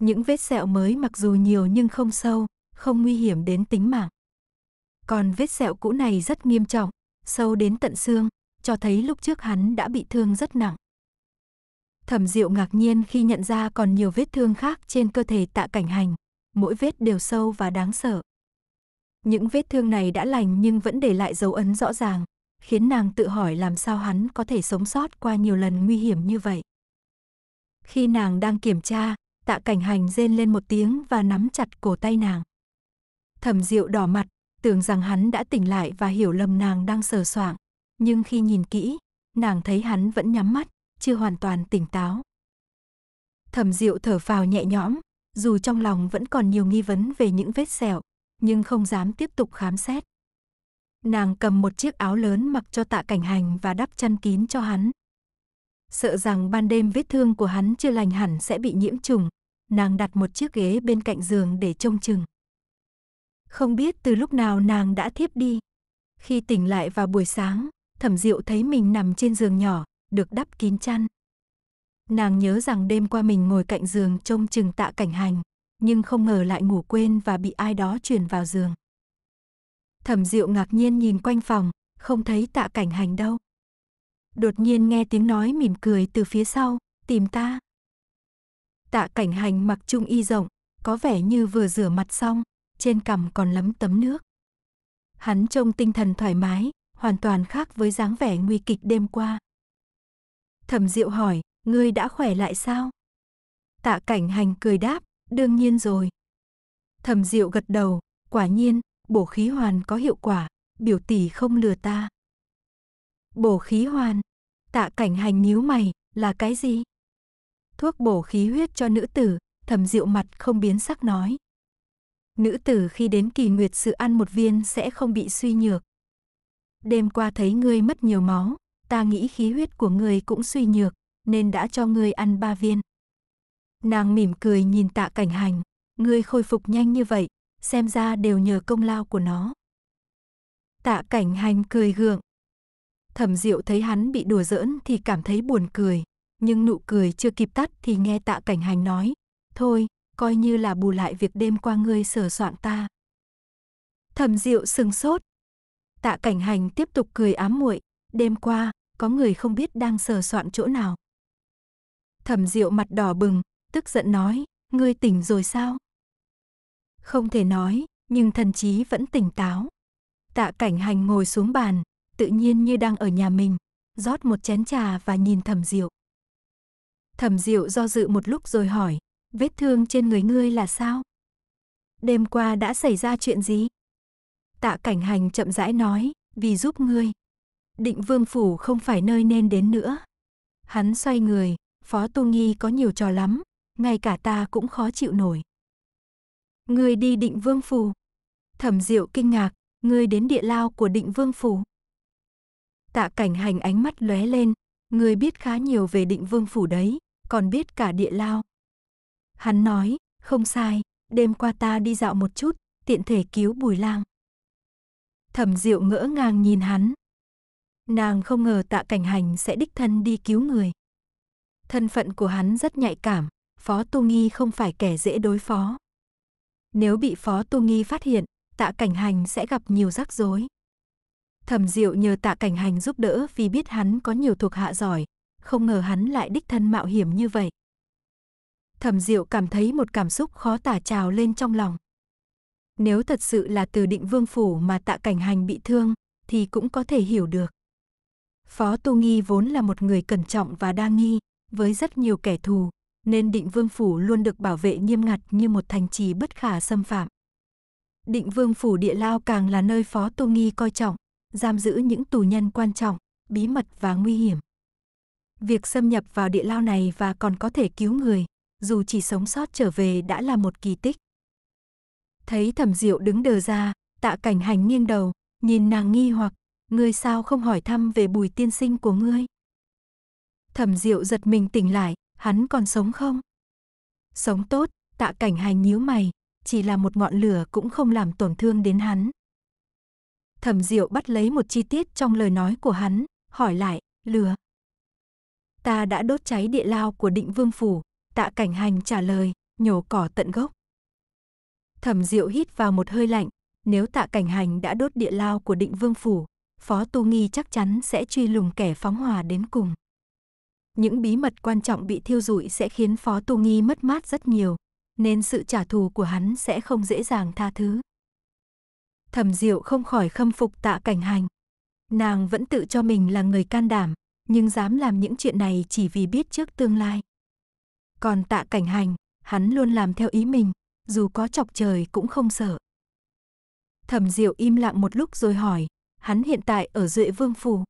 Những vết sẹo mới mặc dù nhiều nhưng không sâu, không nguy hiểm đến tính mạng. Còn vết sẹo cũ này rất nghiêm trọng, sâu đến tận xương, cho thấy lúc trước hắn đã bị thương rất nặng. Thẩm Diệu ngạc nhiên khi nhận ra còn nhiều vết thương khác trên cơ thể Tạ Cảnh Hành, mỗi vết đều sâu và đáng sợ. Những vết thương này đã lành nhưng vẫn để lại dấu ấn rõ ràng, khiến nàng tự hỏi làm sao hắn có thể sống sót qua nhiều lần nguy hiểm như vậy. Khi nàng đang kiểm tra, Tạ Cảnh Hành rên lên một tiếng và nắm chặt cổ tay nàng. Thẩm Diệu đỏ mặt, tưởng rằng hắn đã tỉnh lại và hiểu lầm nàng đang sờ soạng, nhưng khi nhìn kỹ, nàng thấy hắn vẫn nhắm mắt, chưa hoàn toàn tỉnh táo. Thẩm Diệu thở phào nhẹ nhõm, dù trong lòng vẫn còn nhiều nghi vấn về những vết sẹo, nhưng không dám tiếp tục khám xét. Nàng cầm một chiếc áo lớn mặc cho tạ cảnh hành và đắp chăn kín cho hắn. Sợ rằng ban đêm vết thương của hắn chưa lành hẳn sẽ bị nhiễm trùng, nàng đặt một chiếc ghế bên cạnh giường để trông chừng. Không biết từ lúc nào nàng đã thiếp đi. Khi tỉnh lại vào buổi sáng, thẩm diệu thấy mình nằm trên giường nhỏ, được đắp kín chăn. Nàng nhớ rằng đêm qua mình ngồi cạnh giường trông chừng tạ cảnh hành, nhưng không ngờ lại ngủ quên và bị ai đó truyền vào giường. Thẩm diệu ngạc nhiên nhìn quanh phòng, không thấy tạ cảnh hành đâu. Đột nhiên nghe tiếng nói mỉm cười từ phía sau, tìm ta. Tạ cảnh hành mặc trung y rộng, có vẻ như vừa rửa mặt xong, trên cằm còn lấm tấm nước. Hắn trông tinh thần thoải mái, hoàn toàn khác với dáng vẻ nguy kịch đêm qua. Thẩm Diệu hỏi, ngươi đã khỏe lại sao? Tạ Cảnh Hành cười đáp, đương nhiên rồi. Thẩm Diệu gật đầu, quả nhiên, bổ khí hoàn có hiệu quả, biểu tỷ không lừa ta. Bổ khí hoàn? Tạ Cảnh Hành nhíu mày, là cái gì? Thuốc bổ khí huyết cho nữ tử, Thẩm Diệu mặt không biến sắc nói nữ tử khi đến kỳ nguyệt sự ăn một viên sẽ không bị suy nhược. Đêm qua thấy ngươi mất nhiều máu, ta nghĩ khí huyết của ngươi cũng suy nhược, nên đã cho ngươi ăn ba viên. Nàng mỉm cười nhìn tạ cảnh hành, ngươi khôi phục nhanh như vậy, xem ra đều nhờ công lao của nó. Tạ cảnh hành cười gượng. Thẩm diệu thấy hắn bị đùa giỡn thì cảm thấy buồn cười, nhưng nụ cười chưa kịp tắt thì nghe tạ cảnh hành nói, thôi, coi như là bù lại việc đêm qua ngươi sửa soạn ta. Thẩm Diệu sừng sốt. Tạ Cảnh Hành tiếp tục cười ám muội, đêm qua có người không biết đang sờ soạn chỗ nào. Thẩm Diệu mặt đỏ bừng, tức giận nói, ngươi tỉnh rồi sao? Không thể nói, nhưng thần trí vẫn tỉnh táo. Tạ Cảnh Hành ngồi xuống bàn, tự nhiên như đang ở nhà mình, rót một chén trà và nhìn Thẩm Diệu. Thẩm Diệu do dự một lúc rồi hỏi, Vết thương trên người ngươi là sao? Đêm qua đã xảy ra chuyện gì? Tạ cảnh hành chậm rãi nói, vì giúp ngươi. Định vương phủ không phải nơi nên đến nữa. Hắn xoay người, phó tu nghi có nhiều trò lắm, ngay cả ta cũng khó chịu nổi. Ngươi đi định vương phủ. Thẩm diệu kinh ngạc, ngươi đến địa lao của định vương phủ. Tạ cảnh hành ánh mắt lóe lên, ngươi biết khá nhiều về định vương phủ đấy, còn biết cả địa lao. Hắn nói, không sai, đêm qua ta đi dạo một chút, tiện thể cứu Bùi Lang. Thẩm Diệu ngỡ ngàng nhìn hắn. Nàng không ngờ Tạ Cảnh Hành sẽ đích thân đi cứu người. Thân phận của hắn rất nhạy cảm, Phó Tu Nghi không phải kẻ dễ đối phó. Nếu bị Phó Tu Nghi phát hiện, Tạ Cảnh Hành sẽ gặp nhiều rắc rối. Thẩm Diệu nhờ Tạ Cảnh Hành giúp đỡ vì biết hắn có nhiều thuộc hạ giỏi, không ngờ hắn lại đích thân mạo hiểm như vậy thẩm diệu cảm thấy một cảm xúc khó tả trào lên trong lòng. Nếu thật sự là từ định vương phủ mà tạ cảnh hành bị thương, thì cũng có thể hiểu được. Phó Tu Nghi vốn là một người cẩn trọng và đa nghi, với rất nhiều kẻ thù, nên định vương phủ luôn được bảo vệ nghiêm ngặt như một thành trì bất khả xâm phạm. Định vương phủ địa lao càng là nơi Phó Tu Nghi coi trọng, giam giữ những tù nhân quan trọng, bí mật và nguy hiểm. Việc xâm nhập vào địa lao này và còn có thể cứu người, dù chỉ sống sót trở về đã là một kỳ tích. Thấy thẩm diệu đứng đờ ra, tạ cảnh hành nghiêng đầu, nhìn nàng nghi hoặc, ngươi sao không hỏi thăm về bùi tiên sinh của ngươi? Thẩm diệu giật mình tỉnh lại, hắn còn sống không? Sống tốt, tạ cảnh hành nhíu mày, chỉ là một ngọn lửa cũng không làm tổn thương đến hắn. Thẩm diệu bắt lấy một chi tiết trong lời nói của hắn, hỏi lại, lửa. Ta đã đốt cháy địa lao của định vương phủ, Tạ cảnh hành trả lời, nhổ cỏ tận gốc. Thẩm Diệu hít vào một hơi lạnh, nếu Tạ Cảnh Hành đã đốt địa lao của Định Vương phủ, Phó Tu Nghi chắc chắn sẽ truy lùng kẻ phóng hỏa đến cùng. Những bí mật quan trọng bị thiêu rụi sẽ khiến Phó Tu Nghi mất mát rất nhiều, nên sự trả thù của hắn sẽ không dễ dàng tha thứ. Thẩm Diệu không khỏi khâm phục Tạ Cảnh Hành. Nàng vẫn tự cho mình là người can đảm, nhưng dám làm những chuyện này chỉ vì biết trước tương lai. Còn tạ cảnh hành, hắn luôn làm theo ý mình, dù có chọc trời cũng không sợ. Thẩm Diệu im lặng một lúc rồi hỏi, hắn hiện tại ở Duệ Vương phủ.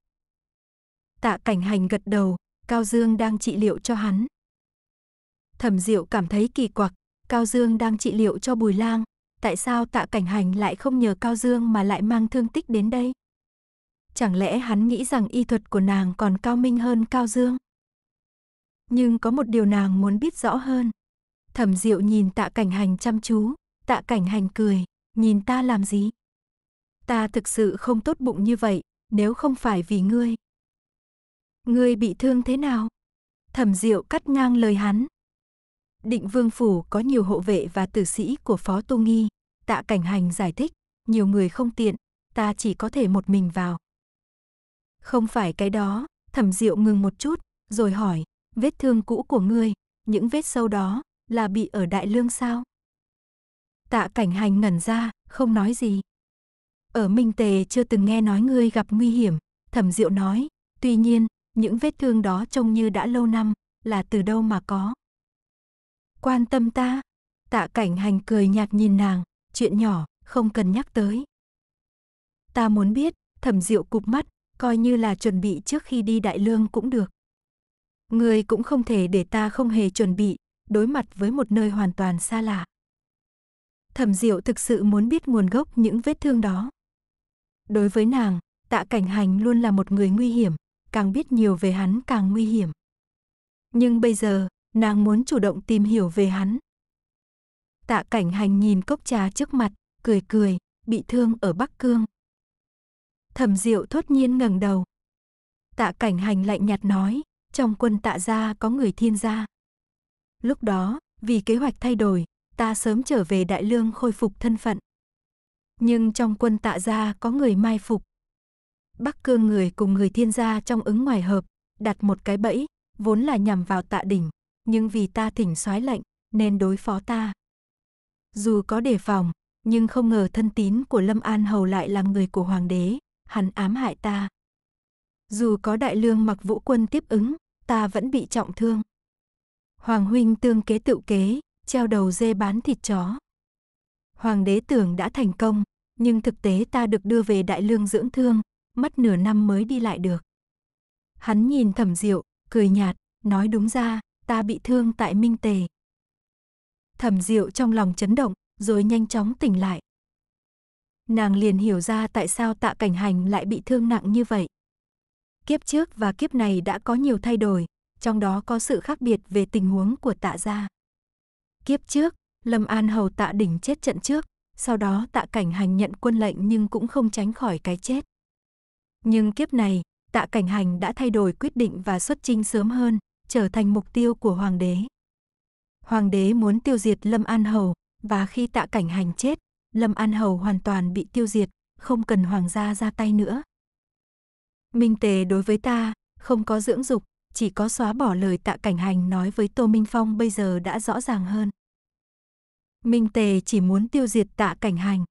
Tạ Cảnh Hành gật đầu, Cao Dương đang trị liệu cho hắn. Thẩm Diệu cảm thấy kỳ quặc, Cao Dương đang trị liệu cho Bùi Lang, tại sao Tạ Cảnh Hành lại không nhờ Cao Dương mà lại mang thương tích đến đây? Chẳng lẽ hắn nghĩ rằng y thuật của nàng còn cao minh hơn Cao Dương? nhưng có một điều nàng muốn biết rõ hơn. Thẩm Diệu nhìn Tạ Cảnh Hành chăm chú, Tạ Cảnh Hành cười, nhìn ta làm gì? Ta thực sự không tốt bụng như vậy, nếu không phải vì ngươi. Ngươi bị thương thế nào? Thẩm Diệu cắt ngang lời hắn. Định Vương Phủ có nhiều hộ vệ và tử sĩ của Phó Tu Nghi. Tạ Cảnh Hành giải thích, nhiều người không tiện, ta chỉ có thể một mình vào. Không phải cái đó, Thẩm Diệu ngừng một chút, rồi hỏi, Vết thương cũ của ngươi, những vết sâu đó là bị ở đại lương sao? Tạ cảnh hành ngẩn ra, không nói gì. Ở Minh Tề chưa từng nghe nói ngươi gặp nguy hiểm, thẩm diệu nói. Tuy nhiên, những vết thương đó trông như đã lâu năm, là từ đâu mà có. Quan tâm ta, tạ cảnh hành cười nhạt nhìn nàng, chuyện nhỏ, không cần nhắc tới. Ta muốn biết, thẩm diệu cụp mắt, coi như là chuẩn bị trước khi đi đại lương cũng được người cũng không thể để ta không hề chuẩn bị, đối mặt với một nơi hoàn toàn xa lạ. Thẩm Diệu thực sự muốn biết nguồn gốc những vết thương đó. Đối với nàng, Tạ Cảnh Hành luôn là một người nguy hiểm, càng biết nhiều về hắn càng nguy hiểm. Nhưng bây giờ, nàng muốn chủ động tìm hiểu về hắn. Tạ Cảnh Hành nhìn cốc trà trước mặt, cười cười, bị thương ở Bắc Cương. Thẩm Diệu thốt nhiên ngẩng đầu. Tạ Cảnh Hành lạnh nhạt nói, trong quân tạ gia có người thiên gia. Lúc đó, vì kế hoạch thay đổi, ta sớm trở về Đại Lương khôi phục thân phận. Nhưng trong quân tạ gia có người mai phục. Bắc cương người cùng người thiên gia trong ứng ngoài hợp, đặt một cái bẫy, vốn là nhằm vào tạ đỉnh, nhưng vì ta thỉnh soái lệnh, nên đối phó ta. Dù có đề phòng, nhưng không ngờ thân tín của Lâm An Hầu lại làm người của hoàng đế, hắn ám hại ta. Dù có đại lương mặc vũ quân tiếp ứng, ta vẫn bị trọng thương. Hoàng huynh tương kế tựu kế, treo đầu dê bán thịt chó. Hoàng đế tưởng đã thành công, nhưng thực tế ta được đưa về đại lương dưỡng thương, mất nửa năm mới đi lại được. Hắn nhìn thẩm diệu, cười nhạt, nói đúng ra, ta bị thương tại Minh Tề. Thẩm diệu trong lòng chấn động, rồi nhanh chóng tỉnh lại. Nàng liền hiểu ra tại sao tạ cảnh hành lại bị thương nặng như vậy. Kiếp trước và kiếp này đã có nhiều thay đổi, trong đó có sự khác biệt về tình huống của tạ gia. Kiếp trước, Lâm An hầu tạ đỉnh chết trận trước, sau đó tạ cảnh hành nhận quân lệnh nhưng cũng không tránh khỏi cái chết. Nhưng kiếp này, tạ cảnh hành đã thay đổi quyết định và xuất chinh sớm hơn, trở thành mục tiêu của hoàng đế. Hoàng đế muốn tiêu diệt Lâm An Hầu, và khi tạ cảnh hành chết, Lâm An Hầu hoàn toàn bị tiêu diệt, không cần hoàng gia ra tay nữa. Minh Tề đối với ta, không có dưỡng dục, chỉ có xóa bỏ lời tạ cảnh hành nói với Tô Minh Phong bây giờ đã rõ ràng hơn. Minh Tề chỉ muốn tiêu diệt tạ cảnh hành.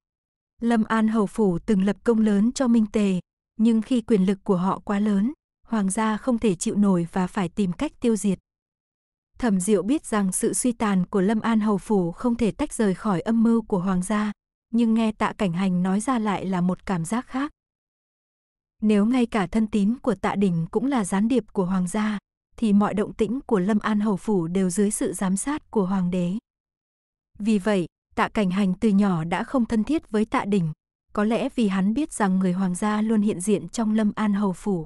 Lâm An Hầu Phủ từng lập công lớn cho Minh Tề, nhưng khi quyền lực của họ quá lớn, hoàng gia không thể chịu nổi và phải tìm cách tiêu diệt. Thẩm Diệu biết rằng sự suy tàn của Lâm An Hầu Phủ không thể tách rời khỏi âm mưu của hoàng gia, nhưng nghe tạ cảnh hành nói ra lại là một cảm giác khác. Nếu ngay cả thân tín của tạ đỉnh cũng là gián điệp của hoàng gia, thì mọi động tĩnh của Lâm An Hầu Phủ đều dưới sự giám sát của hoàng đế. Vì vậy, tạ cảnh hành từ nhỏ đã không thân thiết với tạ đỉnh, có lẽ vì hắn biết rằng người hoàng gia luôn hiện diện trong Lâm An Hầu Phủ.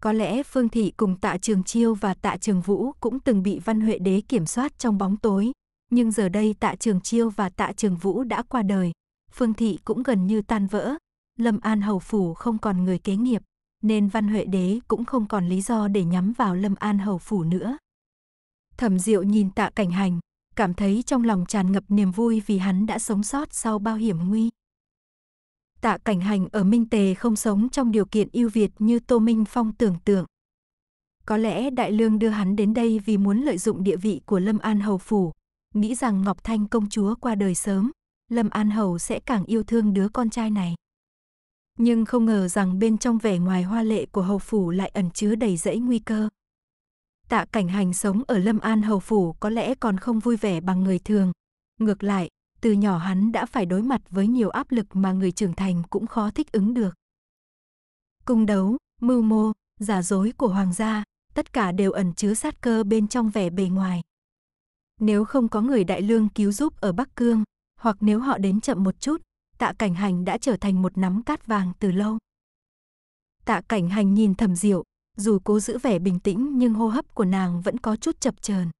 Có lẽ Phương Thị cùng tạ Trường Chiêu và tạ Trường Vũ cũng từng bị Văn Huệ Đế kiểm soát trong bóng tối, nhưng giờ đây tạ Trường Chiêu và tạ Trường Vũ đã qua đời, Phương Thị cũng gần như tan vỡ, Lâm An hầu phủ không còn người kế nghiệp, nên Văn Huệ đế cũng không còn lý do để nhắm vào Lâm An hầu phủ nữa. Thẩm Diệu nhìn Tạ Cảnh Hành, cảm thấy trong lòng tràn ngập niềm vui vì hắn đã sống sót sau bao hiểm nguy. Tạ Cảnh Hành ở Minh Tề không sống trong điều kiện ưu việt như Tô Minh Phong tưởng tượng. Có lẽ Đại Lương đưa hắn đến đây vì muốn lợi dụng địa vị của Lâm An Hầu Phủ, nghĩ rằng Ngọc Thanh công chúa qua đời sớm, Lâm An Hầu sẽ càng yêu thương đứa con trai này nhưng không ngờ rằng bên trong vẻ ngoài hoa lệ của hầu phủ lại ẩn chứa đầy rẫy nguy cơ. Tạ cảnh hành sống ở Lâm An hầu phủ có lẽ còn không vui vẻ bằng người thường. Ngược lại, từ nhỏ hắn đã phải đối mặt với nhiều áp lực mà người trưởng thành cũng khó thích ứng được. Cung đấu, mưu mô, giả dối của hoàng gia, tất cả đều ẩn chứa sát cơ bên trong vẻ bề ngoài. Nếu không có người đại lương cứu giúp ở Bắc Cương, hoặc nếu họ đến chậm một chút, tạ cảnh hành đã trở thành một nắm cát vàng từ lâu. Tạ cảnh hành nhìn thầm diệu, dù cố giữ vẻ bình tĩnh nhưng hô hấp của nàng vẫn có chút chập chờn.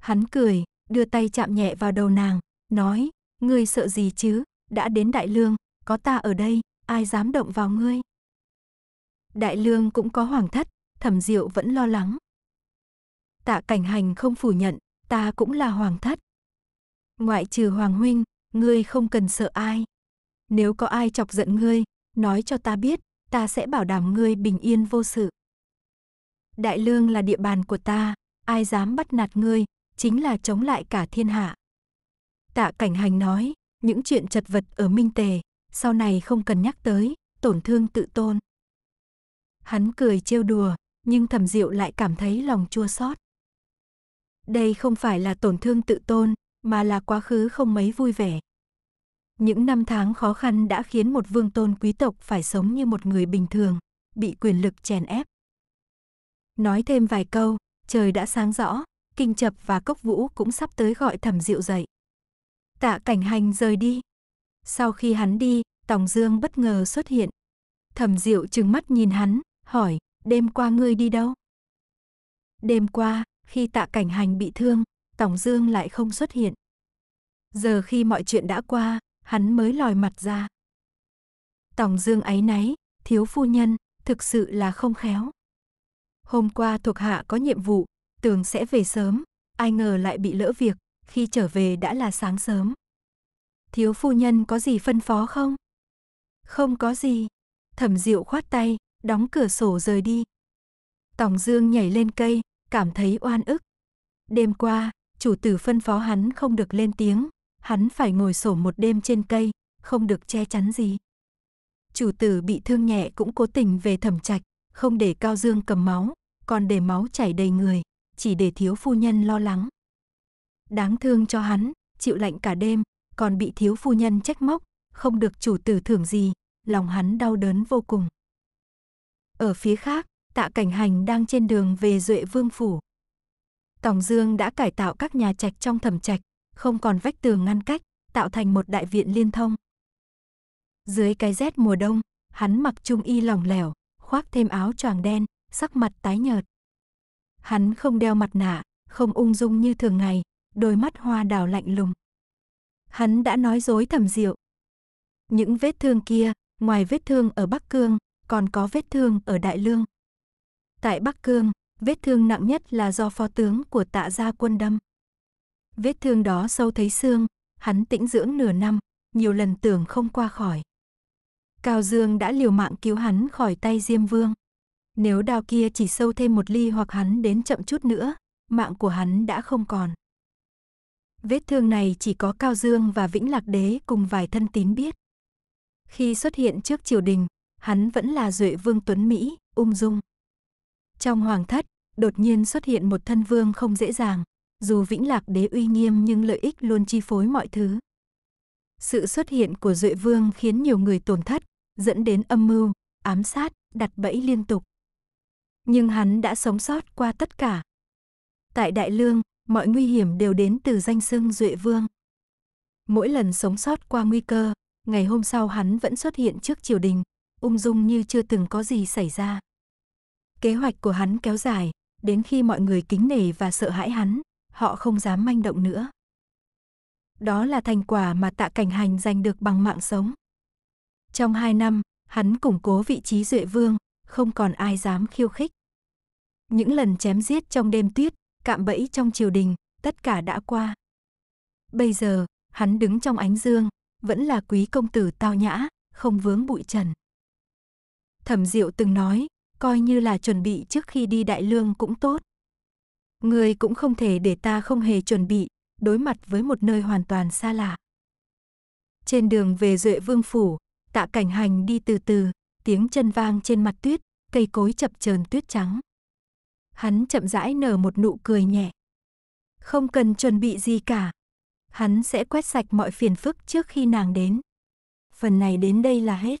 Hắn cười, đưa tay chạm nhẹ vào đầu nàng, nói, ngươi sợ gì chứ, đã đến đại lương, có ta ở đây, ai dám động vào ngươi. Đại lương cũng có hoàng thất, thẩm diệu vẫn lo lắng. Tạ cảnh hành không phủ nhận, ta cũng là hoàng thất. Ngoại trừ hoàng huynh, ngươi không cần sợ ai. Nếu có ai chọc giận ngươi, nói cho ta biết, ta sẽ bảo đảm ngươi bình yên vô sự. Đại lương là địa bàn của ta, ai dám bắt nạt ngươi, chính là chống lại cả thiên hạ. Tạ cảnh hành nói, những chuyện chật vật ở Minh Tề, sau này không cần nhắc tới, tổn thương tự tôn. Hắn cười trêu đùa, nhưng thầm diệu lại cảm thấy lòng chua xót. Đây không phải là tổn thương tự tôn, mà là quá khứ không mấy vui vẻ. Những năm tháng khó khăn đã khiến một vương tôn quý tộc phải sống như một người bình thường, bị quyền lực chèn ép. Nói thêm vài câu, trời đã sáng rõ, kinh chập và cốc vũ cũng sắp tới gọi thẩm diệu dậy. Tạ cảnh hành rời đi. Sau khi hắn đi, Tòng Dương bất ngờ xuất hiện. Thẩm diệu trừng mắt nhìn hắn, hỏi, đêm qua ngươi đi đâu? Đêm qua, khi tạ cảnh hành bị thương, Tòng Dương lại không xuất hiện. Giờ khi mọi chuyện đã qua, hắn mới lòi mặt ra. Tòng Dương ấy náy, thiếu phu nhân, thực sự là không khéo. Hôm qua thuộc hạ có nhiệm vụ, tưởng sẽ về sớm, ai ngờ lại bị lỡ việc, khi trở về đã là sáng sớm. Thiếu phu nhân có gì phân phó không? Không có gì. Thẩm Diệu khoát tay, đóng cửa sổ rời đi. Tòng Dương nhảy lên cây, cảm thấy oan ức. Đêm qua, chủ tử phân phó hắn không được lên tiếng, hắn phải ngồi sổ một đêm trên cây, không được che chắn gì. Chủ tử bị thương nhẹ cũng cố tình về thẩm trạch, không để Cao Dương cầm máu, còn để máu chảy đầy người, chỉ để thiếu phu nhân lo lắng. Đáng thương cho hắn, chịu lạnh cả đêm, còn bị thiếu phu nhân trách móc, không được chủ tử thưởng gì, lòng hắn đau đớn vô cùng. Ở phía khác, tạ cảnh hành đang trên đường về Duệ Vương Phủ, Tòng Dương đã cải tạo các nhà trạch trong thẩm trạch, không còn vách tường ngăn cách, tạo thành một đại viện liên thông. Dưới cái rét mùa đông, hắn mặc trung y lỏng lẻo, khoác thêm áo choàng đen, sắc mặt tái nhợt. Hắn không đeo mặt nạ, không ung dung như thường ngày, đôi mắt hoa đào lạnh lùng. Hắn đã nói dối thẩm diệu. Những vết thương kia, ngoài vết thương ở Bắc Cương, còn có vết thương ở Đại Lương. Tại Bắc Cương, Vết thương nặng nhất là do phó tướng của tạ gia quân đâm. Vết thương đó sâu thấy xương, hắn tĩnh dưỡng nửa năm, nhiều lần tưởng không qua khỏi. Cao Dương đã liều mạng cứu hắn khỏi tay Diêm Vương. Nếu đao kia chỉ sâu thêm một ly hoặc hắn đến chậm chút nữa, mạng của hắn đã không còn. Vết thương này chỉ có Cao Dương và Vĩnh Lạc Đế cùng vài thân tín biết. Khi xuất hiện trước triều đình, hắn vẫn là Duệ Vương Tuấn Mỹ, ung dung, trong hoàng thất, đột nhiên xuất hiện một thân vương không dễ dàng, dù vĩnh lạc đế uy nghiêm nhưng lợi ích luôn chi phối mọi thứ. Sự xuất hiện của Duệ Vương khiến nhiều người tổn thất, dẫn đến âm mưu, ám sát, đặt bẫy liên tục. Nhưng hắn đã sống sót qua tất cả. Tại Đại Lương, mọi nguy hiểm đều đến từ danh xưng Duệ Vương. Mỗi lần sống sót qua nguy cơ, ngày hôm sau hắn vẫn xuất hiện trước triều đình, ung dung như chưa từng có gì xảy ra. Kế hoạch của hắn kéo dài, đến khi mọi người kính nể và sợ hãi hắn, họ không dám manh động nữa. Đó là thành quả mà tạ cảnh hành giành được bằng mạng sống. Trong hai năm, hắn củng cố vị trí duệ vương, không còn ai dám khiêu khích. Những lần chém giết trong đêm tuyết, cạm bẫy trong triều đình, tất cả đã qua. Bây giờ, hắn đứng trong ánh dương, vẫn là quý công tử tao nhã, không vướng bụi trần. Thẩm Diệu từng nói, coi như là chuẩn bị trước khi đi đại lương cũng tốt. Người cũng không thể để ta không hề chuẩn bị, đối mặt với một nơi hoàn toàn xa lạ. Trên đường về Duệ Vương Phủ, tạ cảnh hành đi từ từ, tiếng chân vang trên mặt tuyết, cây cối chập chờn tuyết trắng. Hắn chậm rãi nở một nụ cười nhẹ. Không cần chuẩn bị gì cả. Hắn sẽ quét sạch mọi phiền phức trước khi nàng đến. Phần này đến đây là hết.